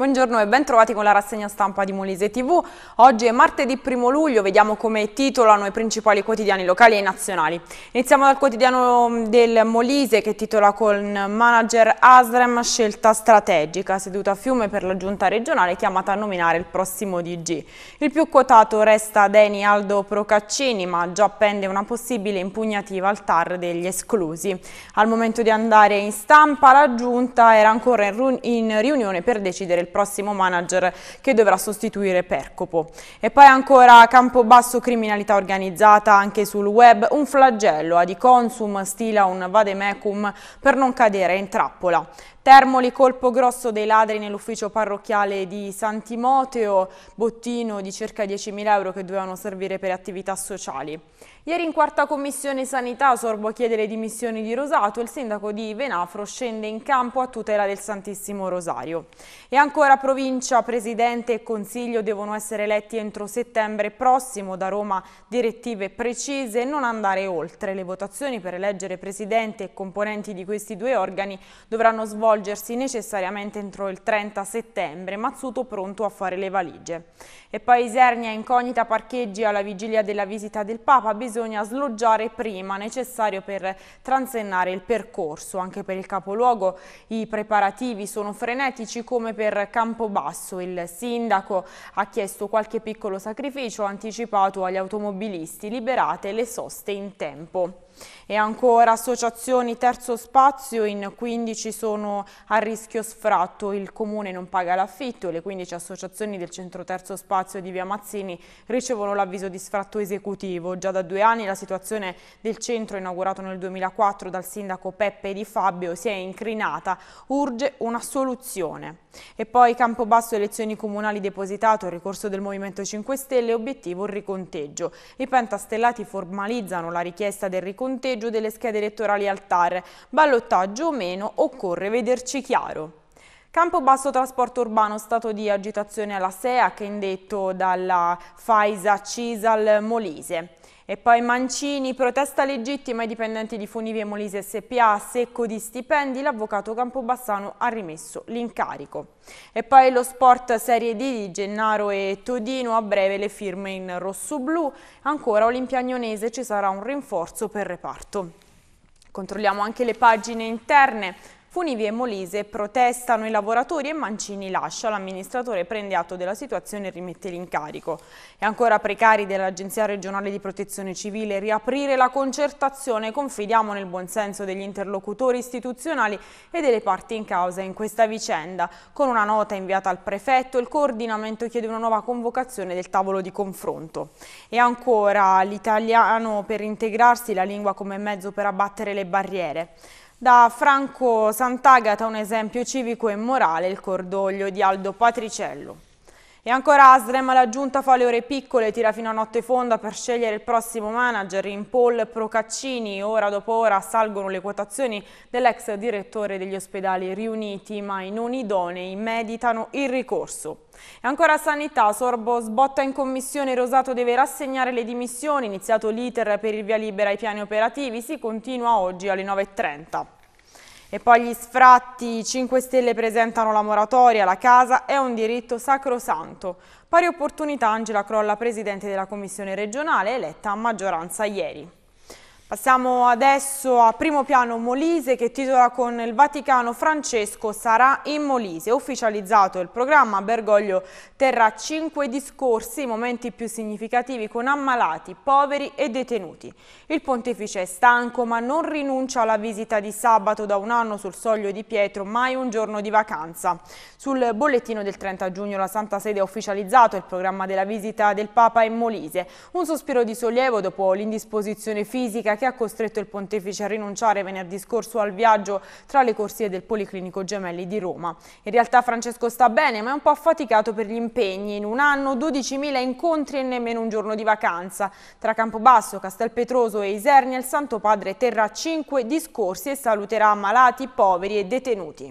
Buongiorno e ben trovati con la rassegna stampa di Molise TV. Oggi è martedì 1 luglio, vediamo come titolano i principali quotidiani locali e nazionali. Iniziamo dal quotidiano mm, del Molise che titola con manager Asrem scelta strategica, seduta a fiume per la giunta regionale chiamata a nominare il prossimo DG. Il più quotato resta Deni Aldo Procaccini ma già pende una possibile impugnativa al TAR degli esclusi. Al momento di andare in stampa la giunta era ancora in riunione per decidere il prossimo manager che dovrà sostituire Percopo. E poi ancora Campobasso criminalità organizzata anche sul web, un flagello ad consum stila un vademecum per non cadere in trappola. Termoli, colpo grosso dei ladri nell'ufficio parrocchiale di Santimoteo, bottino di circa 10.000 euro che dovevano servire per attività sociali. Ieri in quarta commissione sanità Sorbo chiede le dimissioni di Rosato, il sindaco di Venafro scende in campo a tutela del Santissimo Rosario. E ancora provincia, presidente e consiglio devono essere eletti entro settembre prossimo da Roma direttive precise e non andare oltre. Le votazioni per eleggere presidente e componenti di questi due organi dovranno svolgersi necessariamente entro il 30 settembre, Mazzuto pronto a fare le valigie. E poi Isernia incognita parcheggi alla vigilia della visita del Papa, bisogna bisogna sloggiare prima, necessario per transennare il percorso. Anche per il capoluogo i preparativi sono frenetici come per Campobasso. Il sindaco ha chiesto qualche piccolo sacrificio anticipato agli automobilisti, liberate le soste in tempo. E ancora associazioni terzo spazio, in 15 sono a rischio sfratto, il comune non paga l'affitto, le 15 associazioni del centro terzo spazio di via Mazzini ricevono l'avviso di sfratto esecutivo. Già da due anni la situazione del centro inaugurato nel 2004 dal sindaco Peppe Di Fabio si è incrinata, urge una soluzione. E poi Campobasso elezioni comunali depositato, ricorso del Movimento 5 Stelle, obiettivo il riconteggio. I pentastellati formalizzano la richiesta del riconteggio conteggio delle schede elettorali al TAR. Ballottaggio o meno, occorre vederci chiaro. Campo basso Trasporto Urbano, stato di agitazione alla SEA che indetto dalla Faisa Cisal Molise. E poi Mancini, protesta legittima ai dipendenti di Funivie Molise SPA, secco di stipendi, l'avvocato Campobassano ha rimesso l'incarico. E poi lo sport Serie D di Gennaro e Todino, a breve le firme in rosso-blu, ancora Olimpiagnonese ci sarà un rinforzo per reparto. Controlliamo anche le pagine interne. Funivie e Molise protestano i lavoratori e Mancini lascia. L'amministratore prende atto della situazione e rimette l'incarico. E ancora precari dell'Agenzia regionale di protezione civile riaprire la concertazione. Confidiamo nel buon senso degli interlocutori istituzionali e delle parti in causa in questa vicenda. Con una nota inviata al prefetto, il coordinamento chiede una nuova convocazione del tavolo di confronto. E ancora l'italiano per integrarsi la lingua come mezzo per abbattere le barriere. Da Franco Sant'Agata un esempio civico e morale, il cordoglio di Aldo Patriciello. E ancora Asrem, la giunta fa le ore piccole, tira fino a notte fonda per scegliere il prossimo manager in Paul Procaccini. Ora dopo ora salgono le quotazioni dell'ex direttore degli ospedali riuniti, ma i non idonei meditano il ricorso. E ancora sanità, Sorbo sbotta in commissione, Rosato deve rassegnare le dimissioni, iniziato l'iter per il via libera ai piani operativi, si continua oggi alle 9.30. E poi gli sfratti 5 Stelle presentano la moratoria, la casa è un diritto sacrosanto. Pari opportunità Angela Crolla, presidente della commissione regionale, eletta a maggioranza ieri. Passiamo adesso a primo piano Molise che titola con il Vaticano Francesco sarà in Molise. Ufficializzato il programma Bergoglio terrà cinque discorsi, momenti più significativi con ammalati, poveri e detenuti. Il pontefice è stanco ma non rinuncia alla visita di sabato da un anno sul soglio di Pietro, mai un giorno di vacanza. Sul bollettino del 30 giugno la Santa Sede ha ufficializzato il programma della visita del Papa in Molise. Un sospiro di sollievo dopo l'indisposizione fisica che ha costretto il pontefice a rinunciare venerdì scorso al viaggio tra le corsie del Policlinico Gemelli di Roma. In realtà Francesco sta bene, ma è un po' affaticato per gli impegni. In un anno 12.000 incontri e nemmeno un giorno di vacanza. Tra Campobasso, Castelpetroso e Isernia il Santo Padre terrà 5 discorsi e saluterà malati, poveri e detenuti.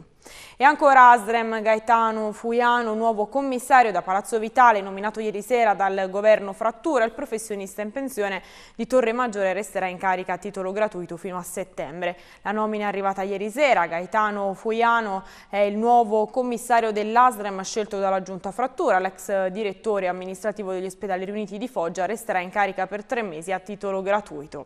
E ancora Asrem Gaetano Fuiano, nuovo commissario da Palazzo Vitale, nominato ieri sera dal governo Frattura, il professionista in pensione di Torre Maggiore resterà in carica a titolo gratuito fino a settembre. La nomina è arrivata ieri sera, Gaetano Fuiano è il nuovo commissario dell'Asrem scelto dalla Giunta Frattura, l'ex direttore amministrativo degli ospedali riuniti di Foggia resterà in carica per tre mesi a titolo gratuito.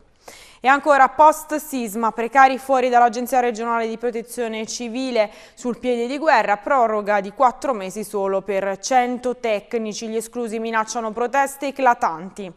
E ancora post sisma, precari fuori dall'Agenzia regionale di protezione civile sul piedi di guerra, proroga di quattro mesi solo per 100 tecnici, gli esclusi minacciano proteste eclatanti.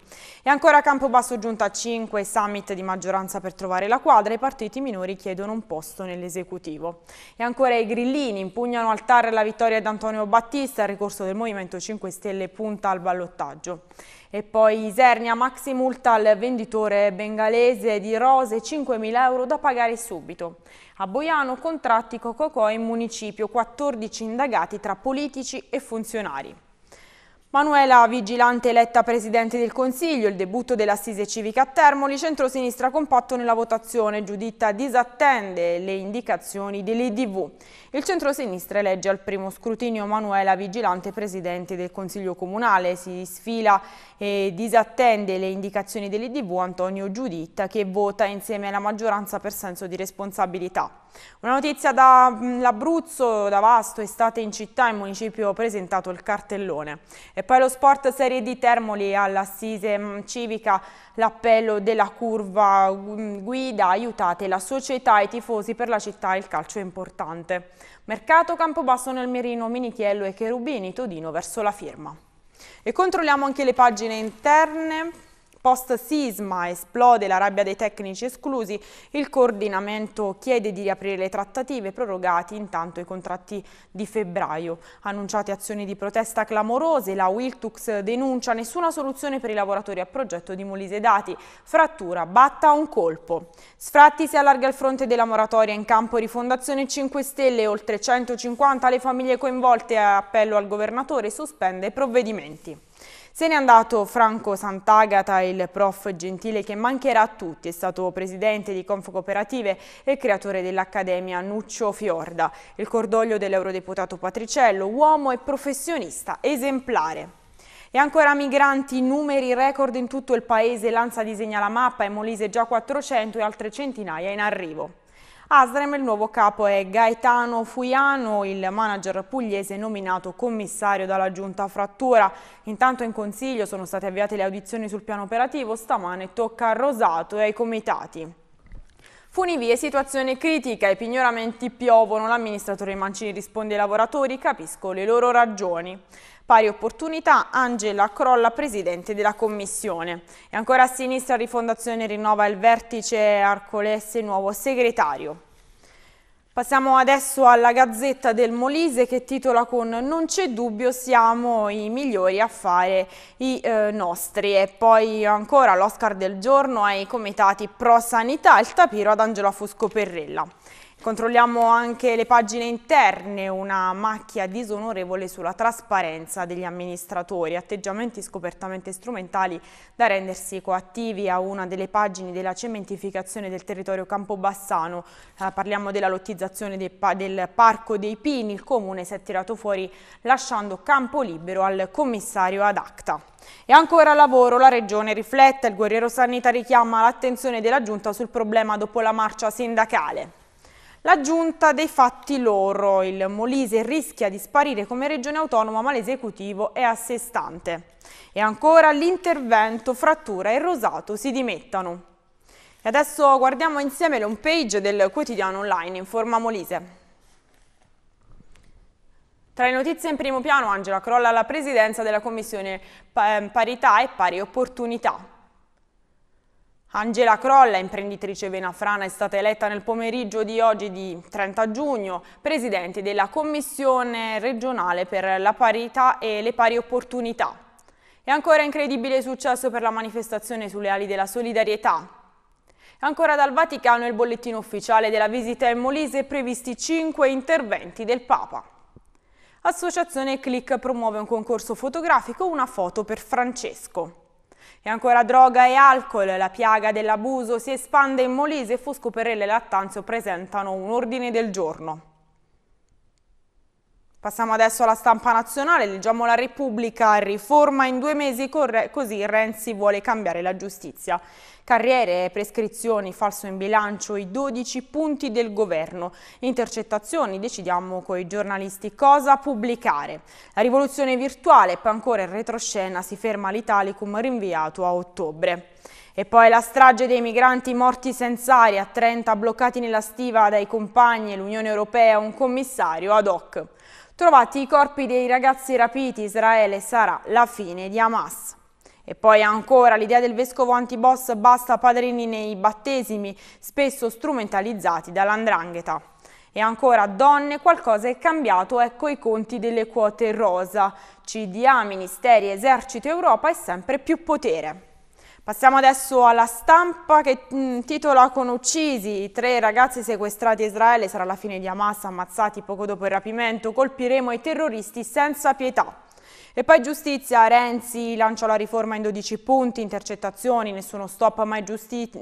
E ancora Campobasso giunta a 5, summit di maggioranza per trovare la quadra, i partiti minori chiedono un posto nell'esecutivo. E ancora i grillini impugnano al TAR la vittoria di Antonio Battista, il ricorso del Movimento 5 Stelle punta al ballottaggio. E poi Isernia maxi multa al venditore bengalese di rose 5.000 euro da pagare subito. A Boiano contratti Cococò in municipio, 14 indagati tra politici e funzionari. Manuela Vigilante eletta Presidente del Consiglio, il debutto dell'Assise Civica a Termoli, centrosinistra compatto nella votazione, Giuditta disattende le indicazioni dell'IDV. Il centrosinistra elegge al primo scrutinio Manuela Vigilante Presidente del Consiglio Comunale, si sfila e disattende le indicazioni dell'IDV Antonio Giuditta che vota insieme alla maggioranza per senso di responsabilità. Una notizia da dall'Abruzzo, da Vasto, estate in città, e municipio ha presentato il cartellone. E poi lo sport serie di Termoli all'assise mm, civica, l'appello della curva mm, guida, aiutate la società e i tifosi per la città, il calcio è importante. Mercato Campobasso nel Merino, Minichiello e Cherubini, Todino verso la firma. E controlliamo anche le pagine interne. Post sisma esplode la rabbia dei tecnici esclusi, il coordinamento chiede di riaprire le trattative prorogati intanto i contratti di febbraio. Annunciate azioni di protesta clamorose, la Wiltux denuncia nessuna soluzione per i lavoratori a progetto di Molise Dati, frattura, batta un colpo. Sfratti si allarga il fronte della moratoria in campo Rifondazione 5 Stelle, oltre 150 le famiglie coinvolte, appello al governatore, sospende i provvedimenti. Se n'è andato Franco Sant'Agata, il prof gentile che mancherà a tutti, è stato presidente di Cooperative e creatore dell'Accademia Nuccio Fiorda. Il cordoglio dell'eurodeputato Patriciello, uomo e professionista esemplare. E ancora migranti, numeri record in tutto il paese, Lanza disegna la mappa e Molise già 400 e altre centinaia in arrivo. Asrem il nuovo capo è Gaetano Fuiano, il manager pugliese nominato commissario dalla giunta Frattura. Intanto in consiglio sono state avviate le audizioni sul piano operativo, stamane tocca a Rosato e ai comitati. Funivie, situazione critica, i pignoramenti piovono, l'amministratore Mancini risponde ai lavoratori, capisco le loro ragioni. Pari opportunità, Angela Crolla, presidente della commissione. E ancora a sinistra Rifondazione rinnova il vertice Arcolesse, nuovo segretario. Passiamo adesso alla Gazzetta del Molise che titola con Non c'è dubbio siamo i migliori a fare i eh, nostri e poi ancora l'Oscar del giorno ai comitati pro sanità il tapiro ad Angela Fusco Perrella. Controlliamo anche le pagine interne, una macchia disonorevole sulla trasparenza degli amministratori, atteggiamenti scopertamente strumentali da rendersi coattivi a una delle pagine della cementificazione del territorio Campobassano. Eh, parliamo della lottizzazione del, del Parco dei Pini, il Comune si è tirato fuori lasciando campo libero al commissario ad acta. E ancora lavoro, la Regione riflette, il Guerriero Sanita richiama l'attenzione della Giunta sul problema dopo la marcia sindacale. L'aggiunta dei fatti loro, il Molise rischia di sparire come regione autonoma ma l'esecutivo è a sé stante. E ancora l'intervento Frattura e Rosato si dimettano. E adesso guardiamo insieme l'home page del quotidiano online in forma Molise. Tra le notizie in primo piano, Angela crolla la presidenza della Commissione Parità e Pari Opportunità. Angela Crolla, imprenditrice venafrana, è stata eletta nel pomeriggio di oggi di 30 giugno presidente della Commissione regionale per la parità e le pari opportunità. E ancora incredibile successo per la manifestazione sulle ali della solidarietà. Ancora dal Vaticano il bollettino ufficiale della visita in Molise previsti 5 interventi del Papa. Associazione Click promuove un concorso fotografico, una foto per Francesco. E ancora droga e alcol, la piaga dell'abuso si espande in Molise e Foscoperelle e Lattanzio presentano un ordine del giorno. Passiamo adesso alla stampa nazionale, leggiamo la Repubblica, riforma in due mesi, così Renzi vuole cambiare la giustizia. Carriere, prescrizioni, falso in bilancio, i 12 punti del governo. Intercettazioni, decidiamo coi giornalisti cosa pubblicare. La rivoluzione virtuale, poi ancora in retroscena, si ferma l'Italicum rinviato a ottobre. E poi la strage dei migranti morti senza aria, 30 bloccati nella stiva dai compagni, l'Unione Europea, un commissario ad hoc. Trovati i corpi dei ragazzi rapiti, Israele sarà la fine di Hamas. E poi ancora l'idea del vescovo antiboss basta padrini nei battesimi, spesso strumentalizzati dall'andrangheta. E ancora donne, qualcosa è cambiato, ecco i conti delle quote rosa. CDA, Ministeri, Esercito, Europa e sempre più potere. Passiamo adesso alla stampa che mh, mm, titola con uccisi i tre ragazzi sequestrati a Israele, sarà la fine di Hamas ammazzati poco dopo il rapimento, colpiremo i terroristi senza pietà. E poi giustizia, Renzi lancia la riforma in 12 punti, intercettazioni, nessuno stop mai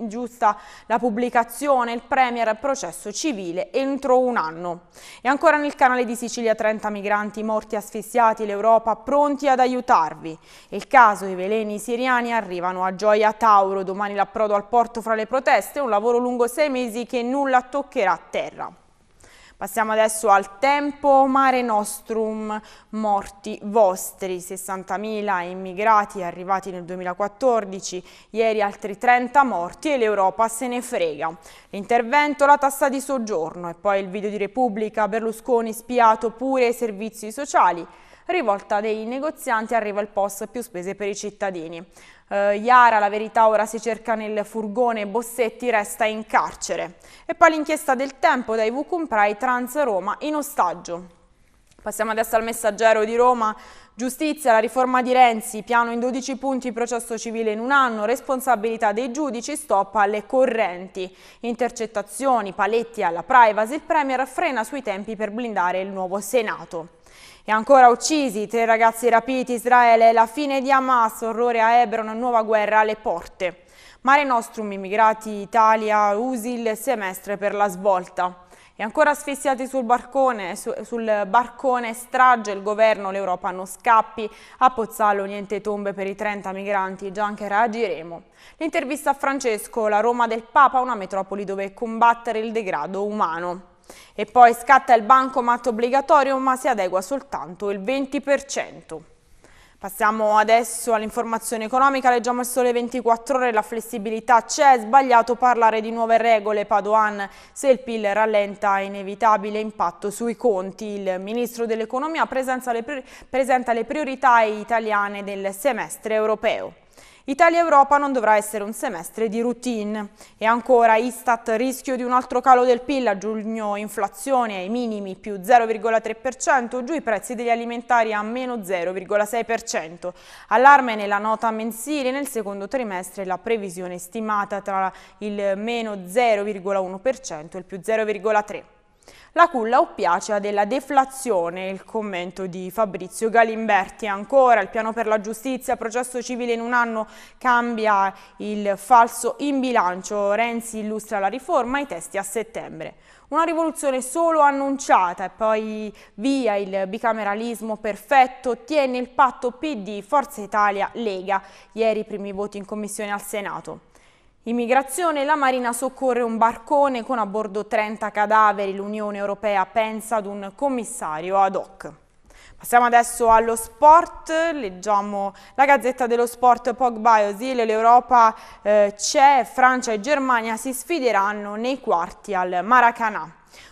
giusta la pubblicazione, il Premier al processo civile entro un anno. E ancora nel canale di Sicilia 30 migranti morti asfissiati, l'Europa pronti ad aiutarvi. Il caso, i veleni siriani arrivano a Gioia Tauro, domani l'approdo al porto fra le proteste, un lavoro lungo sei mesi che nulla toccherà a terra. Passiamo adesso al tempo, mare nostrum, morti vostri, 60.000 immigrati arrivati nel 2014, ieri altri 30 morti e l'Europa se ne frega. L'intervento, la tassa di soggiorno e poi il video di Repubblica, Berlusconi spiato pure i servizi sociali rivolta dei negozianti arriva il post più spese per i cittadini. Eh, Iara, la verità ora si cerca nel furgone, Bossetti resta in carcere. E poi l'inchiesta del tempo dai V Comprai Trans Roma in ostaggio. Passiamo adesso al messaggero di Roma. Giustizia, la riforma di Renzi, piano in 12 punti, processo civile in un anno, responsabilità dei giudici, stop alle correnti, intercettazioni, paletti alla privacy, il Premier frena sui tempi per blindare il nuovo Senato. E ancora uccisi, tre ragazzi rapiti, Israele, la fine di Hamas, orrore a Hebron, nuova guerra alle porte. Mare Nostrum, immigrati Italia, usi il semestre per la svolta. E ancora asfissiati sul barcone, su, sul barcone strage il governo, l'Europa non scappi, a Pozzallo niente tombe per i 30 migranti, già anche reagiremo. L'intervista a Francesco, la Roma del Papa, una metropoli dove combattere il degrado umano. E poi scatta il bancomat obbligatorio ma si adegua soltanto il 20%. Passiamo adesso all'informazione economica, leggiamo il sole 24 ore, la flessibilità c'è, è sbagliato parlare di nuove regole, Padoan, se il PIL rallenta inevitabile impatto sui conti. Il Ministro dell'Economia presenta le priorità italiane del semestre europeo. Italia-Europa non dovrà essere un semestre di routine. E ancora Istat rischio di un altro calo del PIL a giugno, inflazione ai minimi più 0,3%, giù i prezzi degli alimentari a meno 0,6%. Allarme nella nota mensile nel secondo trimestre la previsione stimata tra il meno 0,1% e il più 0,3% la culla oppiacea della deflazione, il commento di Fabrizio Galimberti. Ancora il piano per la giustizia, processo civile in un anno, cambia il falso in bilancio, Renzi illustra la riforma, i testi a settembre. Una rivoluzione solo annunciata e poi via il bicameralismo perfetto, tiene il patto PD, Forza Italia, Lega. Ieri i primi voti in commissione al Senato. Immigrazione, la Marina soccorre un barcone con a bordo 30 cadaveri. L'Unione Europea pensa ad un commissario ad hoc. Passiamo adesso allo sport, leggiamo la Gazzetta dello Sport Pogba e Osil, l'Europa eh, c'è, Francia e Germania si sfideranno nei quarti al Maracanà.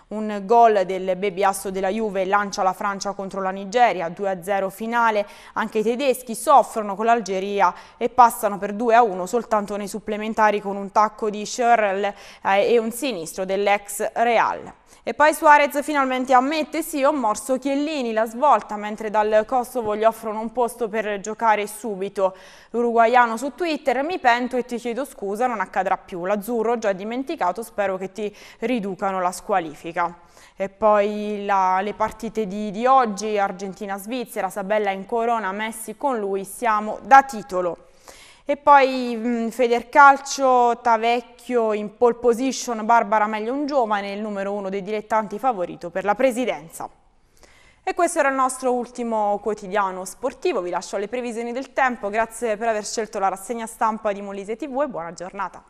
Un gol del baby asso della Juve lancia la Francia contro la Nigeria, 2-0 finale, anche i tedeschi soffrono con l'Algeria e passano per 2-1 soltanto nei supplementari con un tacco di Scherl eh, e un sinistro dell'ex Real. E poi Suarez finalmente ammette sì, ho morso Chiellini la svolta, mentre dal Kosovo gli offrono un posto per giocare subito. L'uruguaiano su Twitter, mi pento e ti chiedo scusa, non accadrà più. L'azzurro già dimenticato, spero che ti riducano la squalifica. E poi la, le partite di, di oggi, Argentina-Svizzera, Sabella in corona, Messi con lui, siamo da titolo. E poi mh, mm, Federcalcio, Tavecchio in pole position, Barbara meglio un giovane, il numero uno dei dilettanti favorito per la presidenza. E questo era il nostro ultimo quotidiano sportivo, vi lascio alle previsioni del tempo, grazie per aver scelto la rassegna stampa di Molise TV e buona giornata.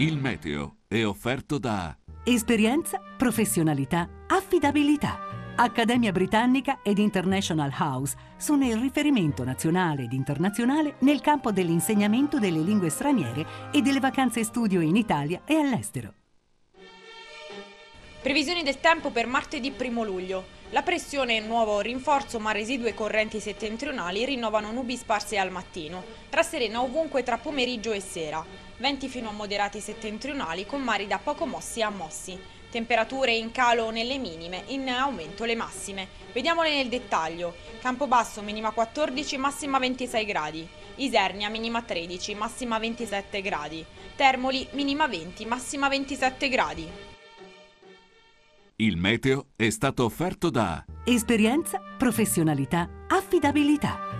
Il meteo è offerto da Esperienza, professionalità, affidabilità. Accademia Britannica ed International House sono il riferimento nazionale ed internazionale nel campo dell'insegnamento delle lingue straniere e delle vacanze studio in Italia e all'estero. Previsioni del tempo per martedì 1 luglio. La pressione è il nuovo rinforzo ma residue correnti settentrionali rinnovano nubi sparse al mattino. Tra ovunque tra pomeriggio e sera venti fino a moderati settentrionali con mari da poco mossi a mossi. Temperature in calo nelle minime, in aumento le massime. Vediamole nel dettaglio. Campobasso minima 14, massima 26 gradi. Isernia minima 13, massima 27 gradi. Termoli minima 20, massima 27 gradi. Il meteo è stato offerto da Esperienza, professionalità, affidabilità.